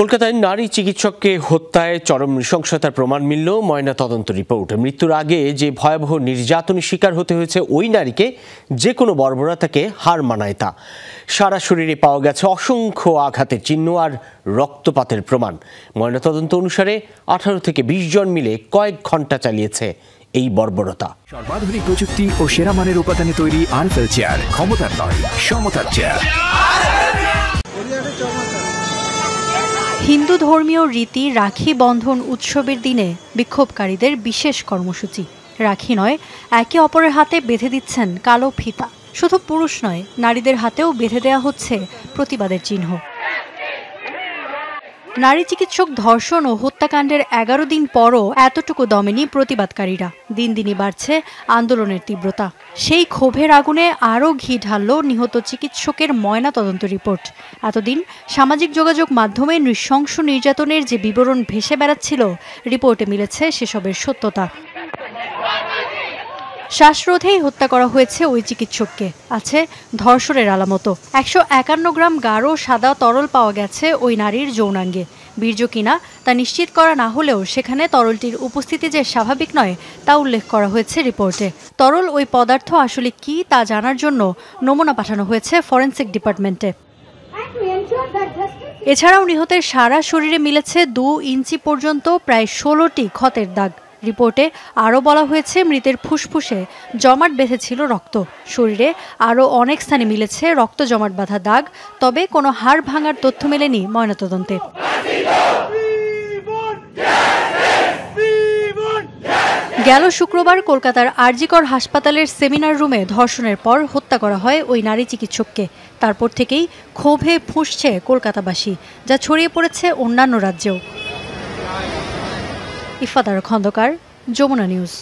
কলকাতায় নারী চিকিৎসককে হত্যায় চরম নৃশংসতার প্রমাণ মিলল ময়না তদন্ত রিপোর্ট মৃত্যুর আগে যে ভয়াবহ নির্যাতনের শিকার হতে হয়েছে ওই নারীকে যে কোনো বর্বরতাকে হার মানায় তা সারা শরীরে পাওয়া গেছে অসংখ্য আঘাতের চিহ্ন আর রক্তপাতের প্রমাণ ময়না তদন্ত অনুসারে আঠারো থেকে বিশ জন মিলে কয়েক ঘন্টা চালিয়েছে এই বর্বরতা সর্বাধুনিক প্রযুক্তি ও সেরা মানের উপাদানে তৈরি আনফেল চেয়ার ক্ষমতার নয় সমতার চেয়ার হিন্দু ধর্মীয় রীতি রাখি বন্ধন উৎসবের দিনে বিক্ষোভকারীদের বিশেষ কর্মসূচি রাখি নয় একে অপরের হাতে বেঁধে দিচ্ছেন কালো ফিতা শুধু পুরুষ নয় নারীদের হাতেও বেঁধে দেয়া হচ্ছে প্রতিবাদের চিহ্ন নারী চিকিৎসক ধর্ষণ ও হত্যাকাণ্ডের এগারো দিন পরও এতটুকু দমেনি প্রতিবাদকারীরা দিন দিনই বাড়ছে আন্দোলনের তীব্রতা সেই ক্ষোভের আগুনে আরও ঘি ঢালল নিহত চিকিৎসকের ময়না তদন্ত রিপোর্ট এতদিন সামাজিক যোগাযোগ মাধ্যমে নৃশংস নির্যাতনের যে বিবরণ ভেসে বেড়াচ্ছিল রিপোর্টে মিলেছে সেসবের সত্যতা শ্বাসরোধেই হত্যা করা হয়েছে ওই চিকিৎসককে আছে ধর্ষণের আলামতো একশো একান্ন গ্রাম গাঢ় সাদা তরল পাওয়া গেছে ওই নারীর যৌনাঙ্গে বীর্য কিনা তা নিশ্চিত করা না হলেও সেখানে তরলটির উপস্থিতি যে স্বাভাবিক নয় তা উল্লেখ করা হয়েছে রিপোর্টে তরল ওই পদার্থ আসলে কি তা জানার জন্য নমুনা পাঠানো হয়েছে ফরেন্সিক ডিপার্টমেন্টে এছাড়াও নিহতের সারা শরীরে মিলেছে দু ইঞ্চি পর্যন্ত প্রায় ষোলোটি ক্ষতের দাগ রিপোর্টে আরও বলা হয়েছে মৃতের ফুসফুসে জমাট বেঁধেছিল রক্ত শরীরে আরও অনেক স্থানে মিলেছে রক্ত জমাট বাঁধা দাগ তবে কোনো হাড় ভাঙার তথ্য মেলেনি ময়নাতদন্তে গেল শুক্রবার কলকাতার আরজিকর হাসপাতালের সেমিনার রুমে ধর্ষণের পর হত্যা করা হয় ওই নারী চিকিৎসককে তারপর থেকেই ক্ষোভে ফুঁসছে কলকাতাবাসী যা ছড়িয়ে পড়েছে অন্যান্য রাজ্যেও ইফাদার খন্দকার যমুনা নিউজ